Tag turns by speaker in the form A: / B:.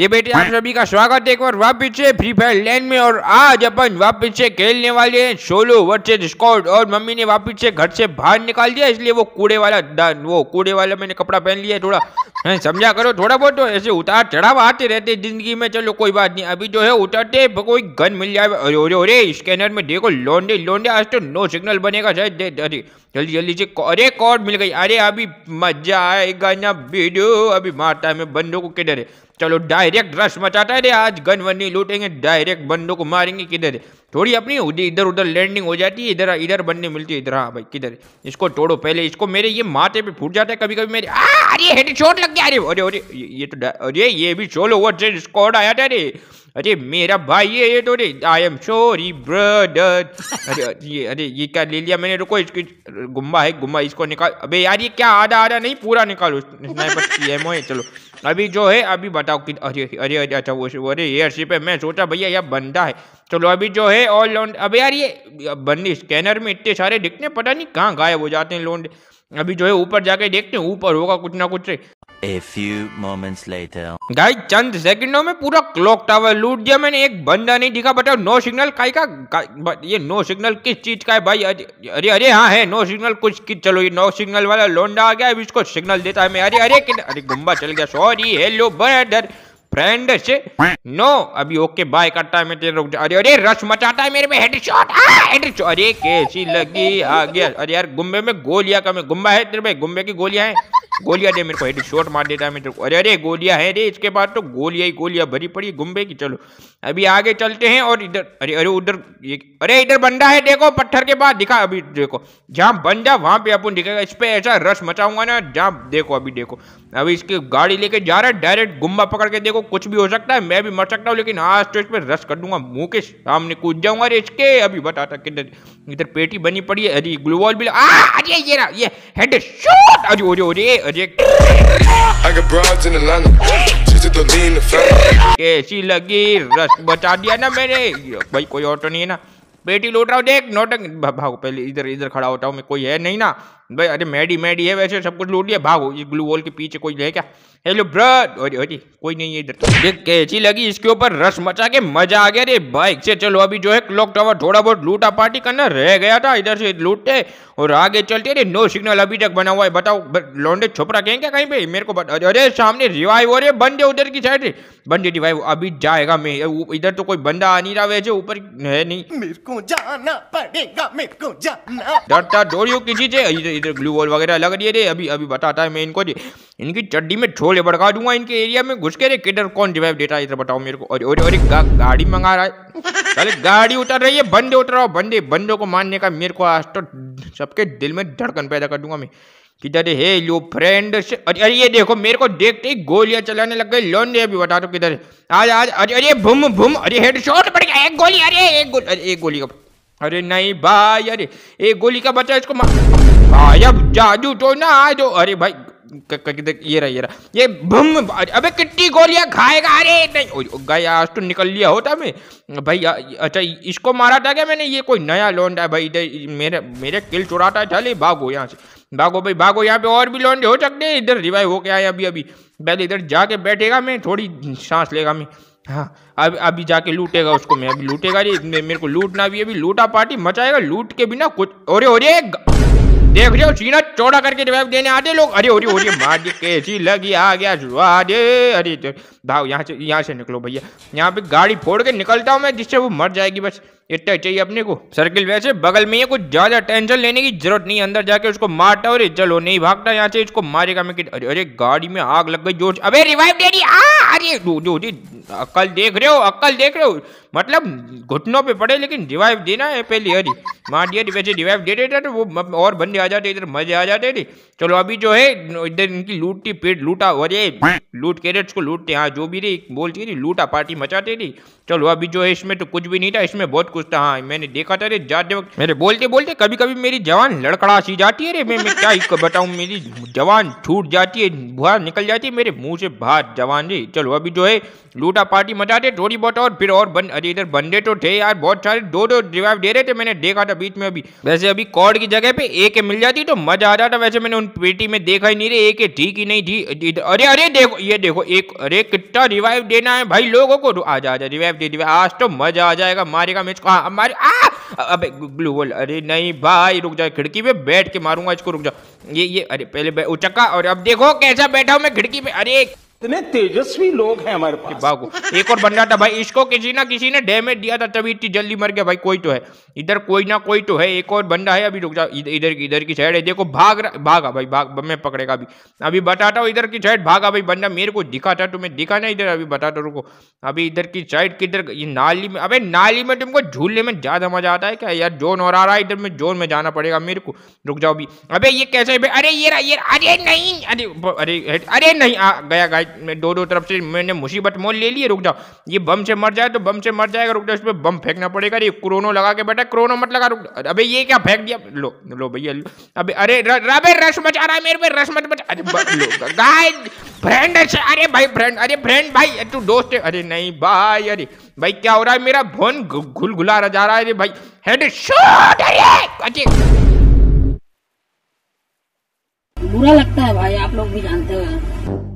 A: ये बेटे आप सभी का स्वागत है एक बार वापिस से फ्री फायर लैंड में और आज अपन वापिस से खेलने वाले हैं सोलो वर्सेज स्कॉट और मम्मी ने वापिस से घर से बाहर निकाल दिया इसलिए वो कूड़े वाला वो कूड़े वाला मैंने कपड़ा पहन लिया थोड़ा है समझा करो थोड़ा बहुत तो ऐसे उतार चढ़ाव आते रहते जिंदगी में चलो कोई बात नहीं अभी जो है उतरते कोई गन मिल जाए अरे अरे स्कैनर में देखो लोंडे लोंडे आज तो नो सिग्नल बनेगा शायद जल्दी जल्दी से अरे कॉर्ड मिल गई अरे अभी मजा आएगा ना वीडियो अभी मारता है मैं बंदों को किधर है चलो डायरेक्ट रश मचाता है रे आज गन नहीं लूटेंगे डायरेक्ट बंदों को मारेंगे किधर है थोड़ी अपनी इधर उधर लैंडिंग हो जाती है इधर इधर बनने मिलती है इधर हाँ भाई किधर इसको तोड़ो पहले इसको मेरे ये माथे पे फूट जाता है कभी कभी मेरे अरे अरे चोट लग गया अरे अरे अरे ये तो अरे ये भी चोलो ओवर स्कॉड आया था अरे अरे मेरा भाई ये तो अरे आई एम सॉरी ब्रदर अरे ये अरे ये क्या ले लिया मैंने रुको इसकी गुम्बा है गुम्बा इसको निकाल अबे यार ये क्या आधा आधा नहीं पूरा निकालो स्नाइपर की एमओ है चलो अभी जो है अभी बताओ कि अरे अरे अरे अच्छा वो अरे ये अर्शिप है मैं सोचा भैया यार बंदा है चलो अभी जो है और लोन अब यार ये बंदी स्कैनर में इतने सारे दिखने पता नहीं कहाँ गायब हो जाते हैं लोन अभी जो है ऊपर जाके देखते हैं ऊपर होगा कुछ ना कुछ A few moments later. Guys, चंद सेकंडों में पूरा क्लॉक टावर लूट दिया मैंने एक बंदा नहीं दिखा बताओ नो सिग्नल का, का ये नो सिग्नल किस चीज का है भाई अरे अरे, हाँ है नो सिग्नल कुछ की चलो ये नो सिग्नल वाला लोंडा आ गया अब इसको सिग्नल देता है मैं अरे अरे अरे गुम्बा चल गया सॉरी हेलो बर्डर फ्रेंड से नो अभी ओके बाय करता है मैं तेरे रुक जा अरे अरे रश मचाता है मेरे में हेडशॉट हेडशॉट अरे कैसी लगी आ गया अरे यार गुम्बे में गोलियां का मैं गुम्बा है तेरे में गुम्बे की गोलियां हैं गोलियां दे मेरे को हेडशॉट मार देता है मैं तेरे को अरे अरे गोलियां हैं रे इसके बाद तो गोलियां ही गोलियां भरी पड़ी गुम्बे की चलो अभी आगे चलते हैं और इधर अरे अरे उधर अरे इधर बंदा है देखो पत्थर के पास दिखा अभी देखो जहाँ बंदा वहां पे अपन दिखेगा इस पे ऐसा रश मचाऊंगा ना जहाँ देखो अभी देखो अभी इसकी गाड़ी लेके जा रहा है डायरेक्ट गुम्बा पकड़ के देखो कुछ भी हो सकता है मैं भी मर सकता हूँ लेकिन हाँ, आज तो इस पर रस कर दूंगा मुंह के सामने कूद जाऊंगा अरे इसके अभी बताता किधर इधर पेटी बनी पड़ी है अरे ग्लूबॉल भी आ अरे ये ना ये हेड शॉट अरे ओरे ओरे अरे कैसी लगी रस बचा दिया ना मैंने भाई कोई ऑटो नहीं है ना पेटी लौट रहा हूँ देख नोटक भागो पहले इधर इधर खड़ा होता हूँ मैं कोई है नहीं ना भाई अरे मैडी मैडी है वैसे सब कुछ लूट लिया भागो ये ग्लू वॉल के पीछे कोई है क्या हेलो ब्रद अरे अरे कोई नहीं है इधर तो ये कैची लगी इसके ऊपर रस मचा के मजा आ गया रे बाइक से चलो अभी जो है क्लॉक टावर थोड़ा बहुत लूटा पार्टी करना रह गया था इधर से लूटते और आगे चलते रे नो सिग्नल अभी तक बना हुआ है बताओ लौंडे छोपरा कहें क्या कहीं पे मेरे को बता अरे सामने रिवाइव हो रही है बंदे उधर की साइड बंदे रिवाइव अभी जाएगा मैं इधर तो कोई बंदा आ नहीं रहा वैसे ऊपर है नहीं मेरे को जाना पड़ेगा मेरे को जाना डरता डोरियो किसी से इधर ग्लू वॉल वगैरह लग रही है रे अभी अभी बताता है मैं इनको जी इनकी चड्डी में छोले भड़का दूंगा इनके एरिया में घुस के रे किधर कौन जवाब देता है इधर बताओ मेरे को और और, अरे गाड़ी मंगा रहा है अरे गाड़ी उतर रही है बंदे उतर रहा बंदे बंदों को मानने का मेरे को आज तो सबके दिल में धड़कन पैदा कर दूंगा मैं किधर हे लो फ्रेंड अरे अरे ये देखो मेरे को देखते ही गोलियां चलाने लग गई लोन ने अभी बता दो किधर आज आज अरे अरे भूम भूम अरे हेड शॉट पड़ गया एक गोली अरे एक गोली अरे एक गोली का अरे नहीं भाई अरे ए गोली का बच्चा इसको भाई अब जादू तो ना आ अरे भाई ये रहा ये रहा ये भूम अबे कितनी गोलियां खाएगा अरे नहीं गया आज तो निकल लिया होता मैं भाई अच्छा इसको मारा था क्या मैंने ये कोई नया लौंडा है भाई इधर मेरे मेरे किल चुराता है चले भागो यहाँ से भागो भाई भागो यहाँ पे और भी लौंडे हो सकते हैं इधर रिवाइव होके आए अभी अभी पहले इधर जाके बैठेगा मैं थोड़ी सांस लेगा मैं हाँ अब अभी जाके लूटेगा उसको मैं अभी लूटेगा जी मे, मेरे को लूटना भी अभी लूटा पार्टी मचाएगा लूट के बिना कुछ अरे अरे देख रहे हो सीना चौड़ा करके जवाब देने आते लोग अरे अरे अरे मार दे कैसी लगी आ गया जुआ दे अरे तो, भाव यहाँ से यहाँ से निकलो भैया यहाँ पे गाड़ी फोड़ के निकलता हूँ मैं जिससे वो मर जाएगी बस इतना तो चाहिए अपने को सर्किल वैसे बगल में ही कुछ ज्यादा टेंशन लेने की जरूरत नहीं अंदर जाके उसको मारता और चलो नहीं भागता यहाँ से इसको मारेगा मैं अरे अरे गाड़ी में आग लग गई जोर अबे रिवाइव दे रही आ हमारी अक्ल देख रहे हो अक्ल देख रहे हो मतलब घुटनों पे पड़े लेकिन रिवाइव देना है पहले अरे मार दिया वैसे रिवाइव दे देता तो वो और बंदे आ जाते इधर मजे आ जाते थे चलो अभी जो है इधर इनकी लूटती पेट लूटा और ये लूट कैरेट्स को लूटते हाँ जो भी रही बोलती थी लूटा पार्टी मचाती थी चलो अभी जो है इसमें तो कुछ भी नहीं था इसमें बहुत कुछ था हाँ मैंने देखा था रे जाते वक्त मेरे बोलते बोलते कभी कभी मेरी जवान लड़कड़ा सी जाती है रे मैं मैं क्या बताऊँ मेरी जवान छूट जाती है बुहार निकल जाती है मेरे मुंह से बाहर जवान जी चलो करो अभी जो है लूटा पार्टी मचा दे थोड़ी बहुत और फिर और बन अरे इधर बंदे तो थे यार बहुत सारे दो दो रिवाइव दे रहे थे मैंने देखा था बीच में अभी वैसे अभी कॉर्ड की जगह पे एक मिल जाती तो मजा आ जाता वैसे मैंने उन पेटी में देखा ही नहीं रे एक ठीक ही नहीं थी अरे अरे देखो ये देखो एक अरे कितना रिवाइव देना है भाई लोगों को आजा आजा रिवाइव दे दिया आज तो मजा आ जाएगा मारेगा मैच इसको हाँ, हाँ, मारे आ अबे ग्लू वॉल अरे नहीं भाई रुक जा खिड़की पे बैठ के मारूंगा इसको रुक जाओ ये ये अरे पहले उचका और अब देखो कैसा बैठा हूं मैं खिड़की पे अरे इतने तेजस्वी लोग हैं हमारे पास बाबू एक और बन रहा था भाई इसको किसी ना किसी ने डैमेज दिया था तभी इतनी जल्दी मर गया भाई कोई तो है इधर कोई ना कोई तो है एक और बंदा है अभी रुक जाओ इधर की इधर की साइड है देखो भाग रहा भागा भाई भाग मैं पकड़ेगा अभी अभी बताता हूँ इधर की साइड भागा भाई बंदा मेरे को दिखा था तुम्हें दिखा ना इधर अभी बताता रुको अभी इधर की साइड किधर ये नाली में अबे नाली में तुमको झूलने में ज्यादा मजा आता है क्या यार जोन और आ रहा है इधर में जोन में जाना पड़ेगा मेरे को रुक जाओ अभी अभी ये कैसे अरे ये अरे नहीं अरे अरे अरे नहीं गया गाय में दो दो तरफ से मैंने मुसीबत मोल ले लिए रुक जाओ ये बम से मर जाए तो बम से मर जाएगा रुक जाओ उस पर बम फेंकना पड़ेगा ये क्रोनो लगा के बैठा क्रोनो मत लगा रुक अबे ये क्या फेंक दिया लो लो भैया अबे अरे अबे रस मचा रहा है मेरे पे रस मत मचा अरे गाय फ्रेंड अरे भाई फ्रेंड अरे फ्रेंड भाई तू दोस्त है अरे नहीं भाई अरे भाई क्या हो रहा है मेरा फोन घुल घुला जा रहा है अरे भाई हेड शॉट अरे अच्छे बुरा लगता है भाई आप लोग भी जानते हो